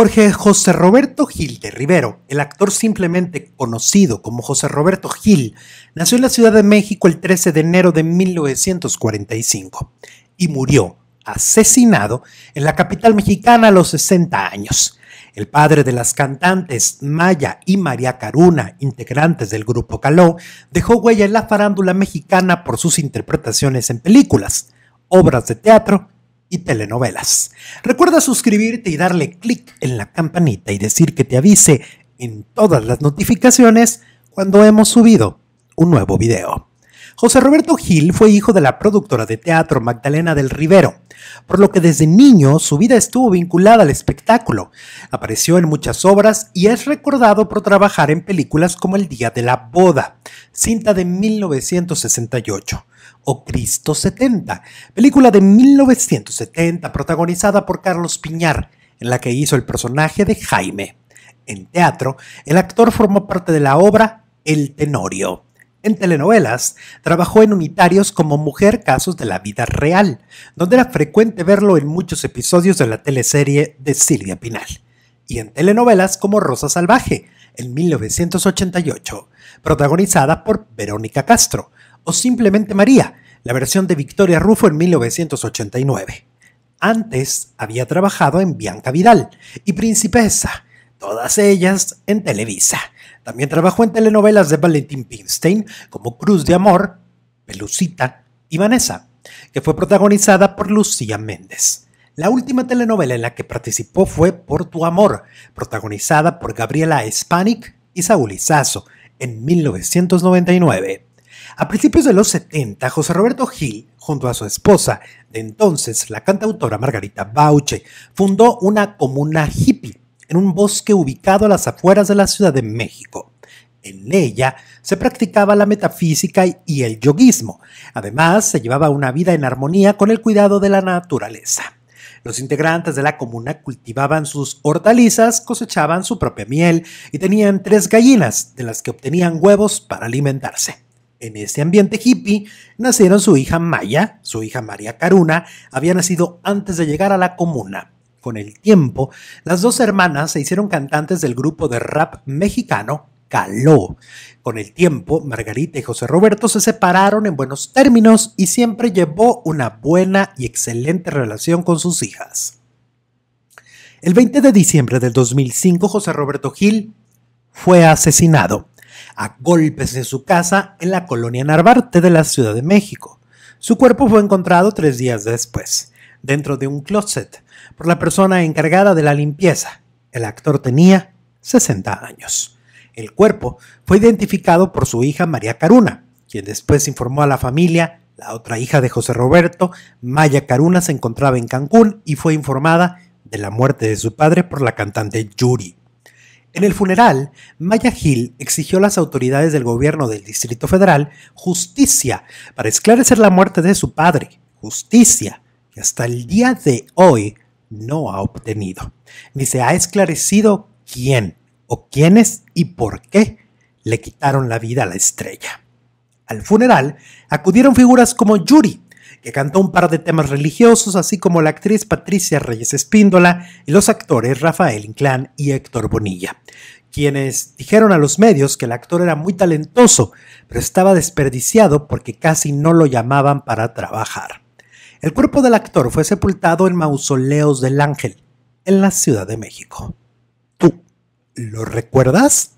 Jorge José Roberto Gil de Rivero, el actor simplemente conocido como José Roberto Gil, nació en la Ciudad de México el 13 de enero de 1945 y murió asesinado en la capital mexicana a los 60 años. El padre de las cantantes Maya y María Caruna, integrantes del grupo Caló, dejó huella en la farándula mexicana por sus interpretaciones en películas, obras de teatro y telenovelas. Recuerda suscribirte y darle clic en la campanita y decir que te avise en todas las notificaciones cuando hemos subido un nuevo video. José Roberto Gil fue hijo de la productora de teatro Magdalena del Rivero, por lo que desde niño su vida estuvo vinculada al espectáculo. Apareció en muchas obras y es recordado por trabajar en películas como El Día de la Boda, cinta de 1968 o Cristo 70, película de 1970 protagonizada por Carlos Piñar, en la que hizo el personaje de Jaime. En teatro, el actor formó parte de la obra El Tenorio. En telenovelas, trabajó en unitarios como Mujer Casos de la Vida Real, donde era frecuente verlo en muchos episodios de la teleserie de Silvia Pinal, y en telenovelas como Rosa Salvaje, en 1988, protagonizada por Verónica Castro, o simplemente María, la versión de Victoria Rufo en 1989. Antes había trabajado en Bianca Vidal y Principesa, todas ellas en Televisa también trabajó en telenovelas de Valentín Pinstein como Cruz de Amor, Pelucita y Vanessa, que fue protagonizada por Lucía Méndez. La última telenovela en la que participó fue Por tu amor, protagonizada por Gabriela Spanik y Saúl Izazo en 1999. A principios de los 70, José Roberto Gil, junto a su esposa, de entonces la cantautora Margarita Bauche, fundó una comuna hippie en un bosque ubicado a las afueras de la Ciudad de México. En ella se practicaba la metafísica y el yoguismo. Además, se llevaba una vida en armonía con el cuidado de la naturaleza. Los integrantes de la comuna cultivaban sus hortalizas, cosechaban su propia miel y tenían tres gallinas de las que obtenían huevos para alimentarse. En este ambiente hippie nacieron su hija Maya, su hija María Caruna, había nacido antes de llegar a la comuna. Con el tiempo, las dos hermanas se hicieron cantantes del grupo de rap mexicano Caló. Con el tiempo, Margarita y José Roberto se separaron en buenos términos y siempre llevó una buena y excelente relación con sus hijas. El 20 de diciembre del 2005, José Roberto Gil fue asesinado a golpes en su casa en la colonia Narvarte de la Ciudad de México. Su cuerpo fue encontrado tres días después dentro de un closet por la persona encargada de la limpieza. El actor tenía 60 años. El cuerpo fue identificado por su hija María Caruna, quien después informó a la familia. La otra hija de José Roberto, Maya Caruna, se encontraba en Cancún y fue informada de la muerte de su padre por la cantante Yuri. En el funeral, Maya Gil exigió a las autoridades del gobierno del Distrito Federal justicia para esclarecer la muerte de su padre, justicia hasta el día de hoy no ha obtenido, ni se ha esclarecido quién o quiénes y por qué le quitaron la vida a la estrella. Al funeral acudieron figuras como Yuri, que cantó un par de temas religiosos, así como la actriz Patricia Reyes Espíndola y los actores Rafael Inclán y Héctor Bonilla, quienes dijeron a los medios que el actor era muy talentoso, pero estaba desperdiciado porque casi no lo llamaban para trabajar. El cuerpo del actor fue sepultado en Mausoleos del Ángel, en la Ciudad de México. ¿Tú lo recuerdas?